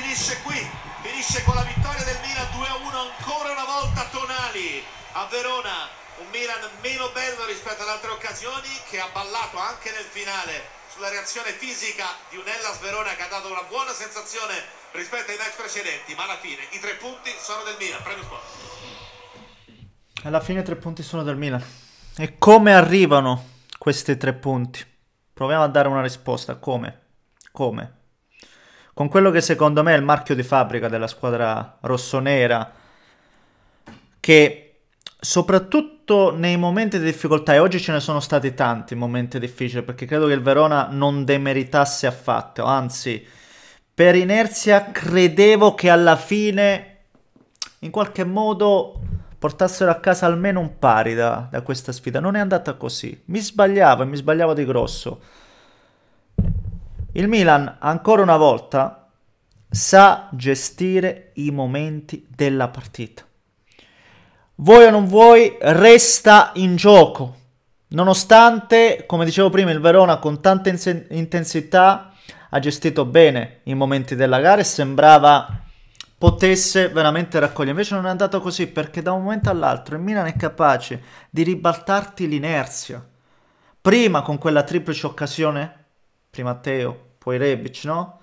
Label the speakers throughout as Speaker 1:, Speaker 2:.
Speaker 1: finisce qui, finisce con la vittoria del Milan 2-1 ancora una volta Tonali a Verona, un Milan meno bello rispetto ad altre occasioni che ha ballato anche nel finale sulla reazione fisica di un Hellas Verona che ha dato una buona sensazione rispetto ai match precedenti, ma alla fine i tre punti sono del Milan, premio sport. Alla fine i tre punti sono del Milan. E come arrivano questi tre punti? Proviamo a dare una risposta, come? Come? con quello che secondo me è il marchio di fabbrica della squadra rossonera, che soprattutto nei momenti di difficoltà, e oggi ce ne sono stati tanti momenti difficili, perché credo che il Verona non demeritasse affatto, anzi, per inerzia credevo che alla fine, in qualche modo, portassero a casa almeno un pari da, da questa sfida. Non è andata così, mi sbagliavo e mi sbagliavo di grosso il Milan, ancora una volta, sa gestire i momenti della partita. Vuoi o non vuoi, resta in gioco. Nonostante, come dicevo prima, il Verona con tanta in- intensità ha gestito bene i momenti della gara e sembrava potesse veramente raccogliere. Invece non è andato così perché da un momento all'altro il Milan è capace di ribaltarti l'inerzia. Prima con quella triplice occasione prima Teo, poi Rebic, no?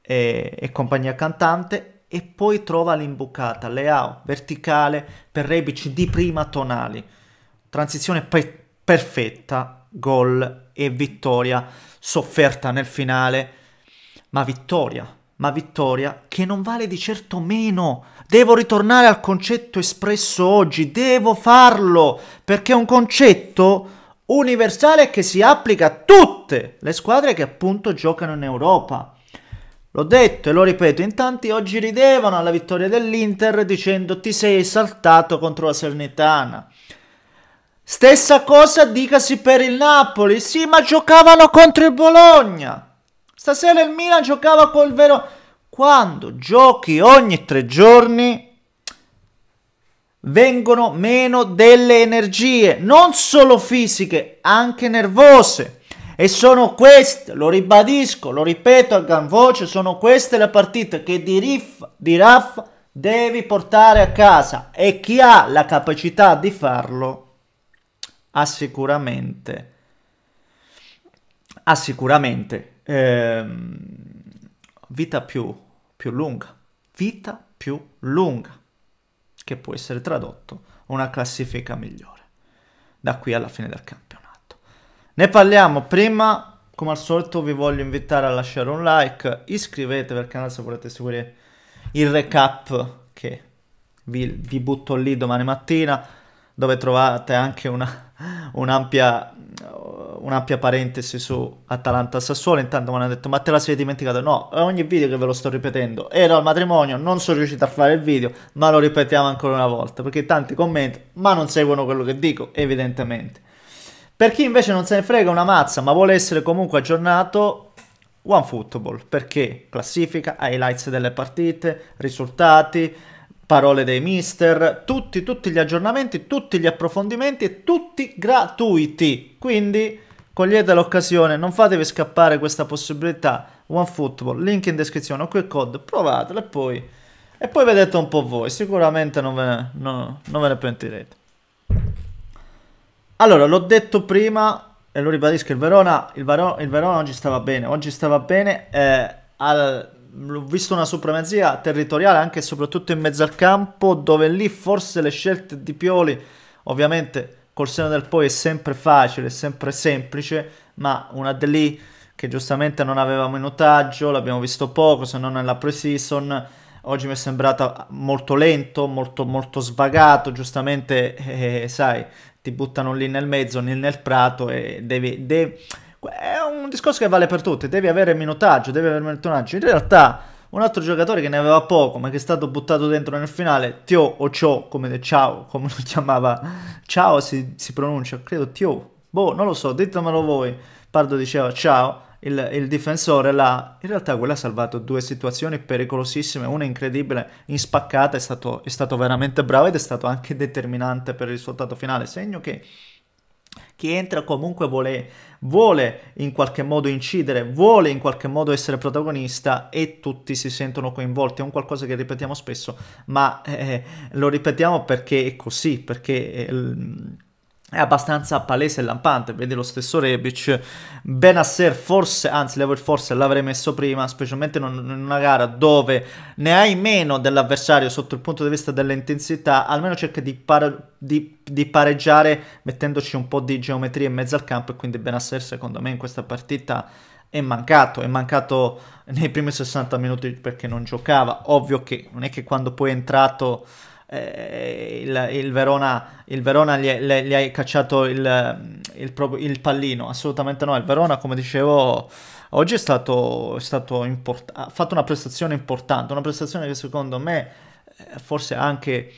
Speaker 1: E, e, compagnia cantante, e poi trova l'imbucata, Leao, verticale per Rebic di prima Tonali. Transizione pe- perfetta, gol e vittoria sofferta nel finale, ma vittoria ma vittoria che non vale di certo meno. Devo ritornare al concetto espresso oggi, devo farlo, perché è un concetto universale che si applica a tutte le squadre che appunto giocano in Europa. L'ho detto e lo ripeto, in tanti oggi ridevano alla vittoria dell'Inter dicendo ti sei esaltato contro la Salernitana. Stessa cosa dicasi per il Napoli, sì ma giocavano contro il Bologna. Stasera il Milan giocava col vero... Quando giochi ogni tre giorni vengono meno delle energie, non solo fisiche, anche nervose. E sono queste, lo ribadisco, lo ripeto a gran voce, sono queste le partite che di Riff, di Raff devi portare a casa e chi ha la capacità di farlo ha sicuramente, ha sicuramente eh, vita più, più lunga, vita più lunga che può essere tradotto una classifica migliore da qui alla fine del campionato. Ne parliamo prima, come al solito vi voglio invitare a lasciare un like, iscrivetevi al canale se volete seguire il recap che vi, vi butto lì domani mattina, dove trovate anche un'ampia un'ampia parentesi su Atalanta-Sassuolo, intanto mi hanno detto ma te la sei dimenticato? No, è ogni video che ve lo sto ripetendo, ero al matrimonio, non sono riuscito a fare il video, ma lo ripetiamo ancora una volta, perché tanti commenti, ma non seguono quello che dico, evidentemente. Per chi invece non se ne frega una mazza, ma vuole essere comunque aggiornato, OneFootball, perché classifica, highlights delle partite, risultati, parole dei mister, tutti, tutti, gli aggiornamenti, tutti gli approfondimenti e tutti gratuiti. Quindi Cogliete l'occasione, non fatevi scappare questa possibilità. OneFootball, link in descrizione, ho quel code, provatelo e poi, e poi vedete un po' voi, sicuramente non ve ne, no, non ve ne pentirete. Allora, l'ho detto prima e lo ribadisco, il Verona, il Verona, il Verona oggi stava bene, oggi stava bene, eh, al, ho visto una supremazia territoriale anche e soprattutto in mezzo al campo, dove lì forse le scelte di Pioli, ovviamente col seno del poi è sempre facile, è sempre semplice, ma una Deli che giustamente non aveva minutaggio, l'abbiamo visto poco, se non nella pre-season, oggi mi è sembrato molto lento, molto, molto svagato, giustamente, eh, eh sai, ti buttano lì nel mezzo, lì nel prato e devi... devi è un discorso che vale per tutti, devi avere minutaggio, devi avere minutaggio. In realtà un altro giocatore che ne aveva poco, ma che è stato buttato dentro nel finale, Tio o Cho, come Ciao, come lo chiamava. Ciao si, si pronuncia, credo Tio. Boh, non lo so, ditemelo voi. Pardo diceva ciao, il, il, difensore là, in realtà quello ha salvato due situazioni pericolosissime, una incredibile in spaccata, è stato, è stato veramente bravo ed è stato anche determinante per il risultato finale, segno che chi entra comunque vuole, vuole, in qualche modo incidere, vuole in qualche modo essere protagonista e tutti si sentono coinvolti. È un qualcosa che ripetiamo spesso, ma eh, lo ripetiamo perché è così, perché eh, è abbastanza palese e lampante, vedi lo stesso Rebic, Benasser forse, anzi Lever forse l'avrei messo prima, specialmente in una gara dove ne hai meno dell'avversario sotto il punto di vista dell'intensità, almeno cerca di, par di, di, pareggiare mettendoci un po' di geometria in mezzo al campo e quindi Benasser secondo me in questa partita è mancato, è mancato nei primi 60 minuti perché non giocava, ovvio che non è che quando poi è entrato eh, il, il, Verona, il Verona gli, gli, gli ha cacciato il, il, il, pallino, assolutamente no, il Verona come dicevo oggi è stato, è stato ha fatto una prestazione importante, una prestazione che secondo me eh, forse anche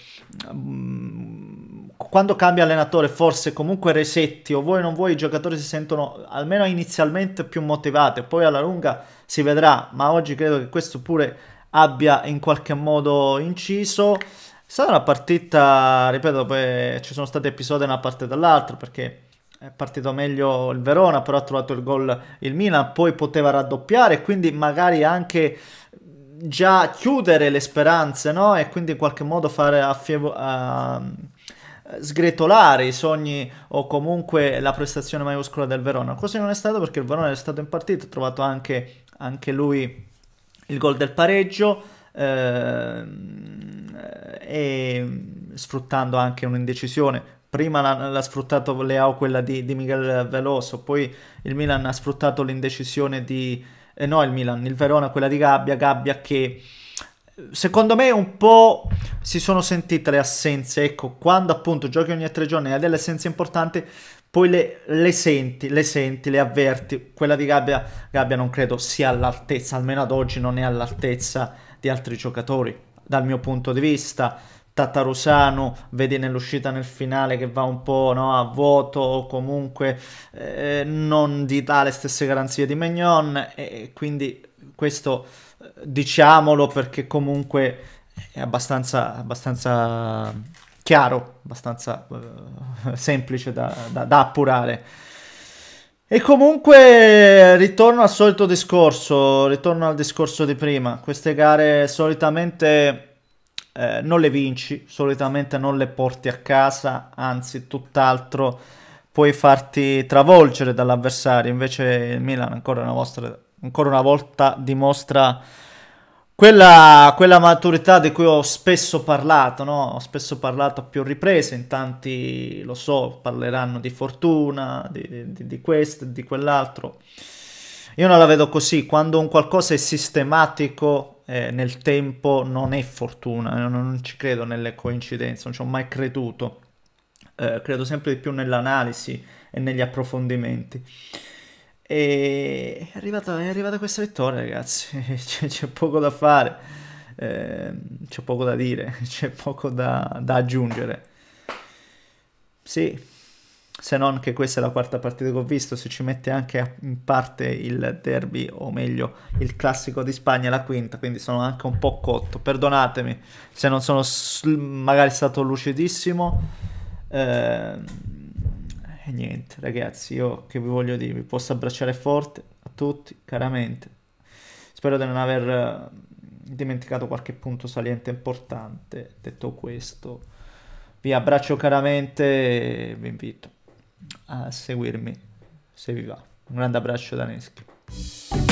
Speaker 1: mm, quando cambia allenatore forse comunque resetti o voi non vuoi i giocatori si sentono almeno inizialmente più motivati poi alla lunga si vedrà ma oggi credo che questo pure abbia in qualche modo inciso è stata una partita, ripeto, poi ci sono stati episodi da una parte e dall'altra perché è partito meglio il Verona, però ha trovato il gol il Milan, poi poteva raddoppiare, quindi magari anche già chiudere le speranze, no? E quindi in qualche modo fare affievo- uh, sgretolare i sogni o comunque la prestazione maiuscola del Verona. Così non è stato perché il Verona è stato in partita, ha trovato anche, anche lui il gol del pareggio. Eh, e sfruttando anche un'indecisione. Prima l'ha, l'ha sfruttato Leao quella di, di, Miguel Veloso, poi il Milan ha sfruttato l'indecisione di... Eh, no, il Milan, il Verona quella di Gabbia, Gabbia che secondo me un po' si sono sentite le assenze, ecco, quando appunto giochi ogni tre giorni e hai delle assenze importanti, poi le, le, senti, le senti, le avverti. Quella di Gabbia, Gabbia non credo sia all'altezza, almeno ad oggi non è all'altezza di altri giocatori dal mio punto di vista. Tatarusano, vedi nell'uscita nel finale che va un po' no, a vuoto o comunque eh, non di tale stesse garanzie di Magnon e quindi questo eh, diciamolo perché comunque è abbastanza, abbastanza chiaro, abbastanza eh, semplice da, da, da appurare. E comunque ritorno al solito discorso, ritorno al discorso di prima, queste gare solitamente eh, non le vinci, solitamente non le porti a casa, anzi tutt'altro puoi farti travolgere dall'avversario, invece il Milan ancora una, vostra, ancora una volta dimostra quella, quella, maturità di cui ho spesso parlato, no? Ho spesso parlato a più riprese, in tanti, lo so, parleranno di fortuna, di, di, di questo, di quell'altro. Io non la vedo così, quando un qualcosa è sistematico eh, nel tempo non è fortuna, Io eh, non ci credo nelle coincidenze, non ci ho mai creduto. Eh, credo sempre di più nell'analisi e negli approfondimenti. E è arrivata, è arrivata questa vittoria, ragazzi. C'è, c'è poco da fare, eh, c'è poco da dire, c'è poco da, da aggiungere. Sì, se non che questa è la quarta partita che ho visto, se ci mette anche in parte il derby, o meglio il classico di Spagna, la quinta, quindi sono anche un po' cotto. Perdonatemi se non sono magari stato lucidissimo. Eh, e niente, ragazzi, io che vi voglio dire, vi posso abbracciare forte a tutti, caramente. Spero di non aver eh, dimenticato qualche punto saliente importante. Detto questo, vi abbraccio caramente e vi invito a seguirmi se vi va. Un grande abbraccio da Neschi.